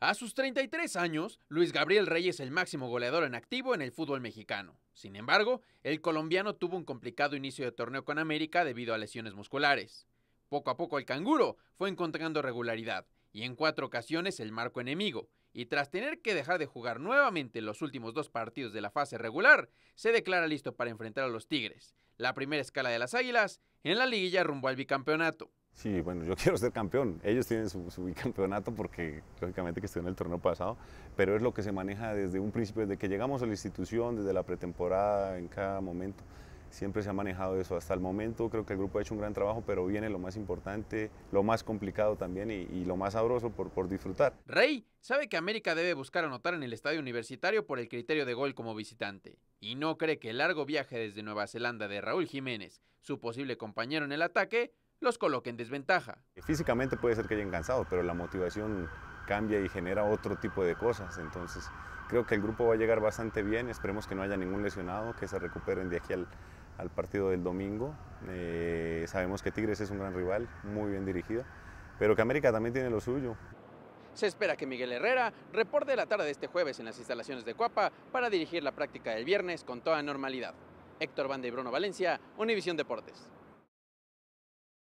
A sus 33 años, Luis Gabriel Rey es el máximo goleador en activo en el fútbol mexicano. Sin embargo, el colombiano tuvo un complicado inicio de torneo con América debido a lesiones musculares. Poco a poco el canguro fue encontrando regularidad y en cuatro ocasiones el marco enemigo, y tras tener que dejar de jugar nuevamente los últimos dos partidos de la fase regular, se declara listo para enfrentar a los Tigres, la primera escala de las Águilas, en la liguilla rumbo al bicampeonato sí, bueno, yo quiero ser campeón. Ellos tienen su, bicampeonato porque lógicamente que estuve en el torneo pasado, pero es lo que se maneja desde un principio, desde que llegamos a la institución, desde la pretemporada, en cada momento. Siempre se ha manejado eso hasta el momento. Creo que el grupo ha hecho un gran trabajo, pero viene lo más importante, lo más complicado también y, lo más sabroso por, por disfrutar. Rey sabe que América debe buscar anotar en el estadio universitario por el criterio de gol como visitante y no cree que el largo viaje desde Nueva Zelanda de Raúl Jiménez, su posible compañero en el ataque, los coloque en desventaja. Eh, físicamente puede ser que hayan cansado, pero la motivación cambia y genera otro tipo de cosas. Entonces, creo que el grupo va a llegar bastante bien. Esperemos que no haya ningún lesionado, que se recuperen de aquí al, al partido del domingo. Eh, sabemos que Tigres es un gran rival, muy bien dirigido, pero que América también tiene lo suyo. Se espera que Miguel Herrera reporte la tarde de este jueves en las instalaciones de Cuapa para dirigir la práctica del viernes con toda normalidad. Héctor Banda y Bruno Valencia, Univisión Deportes.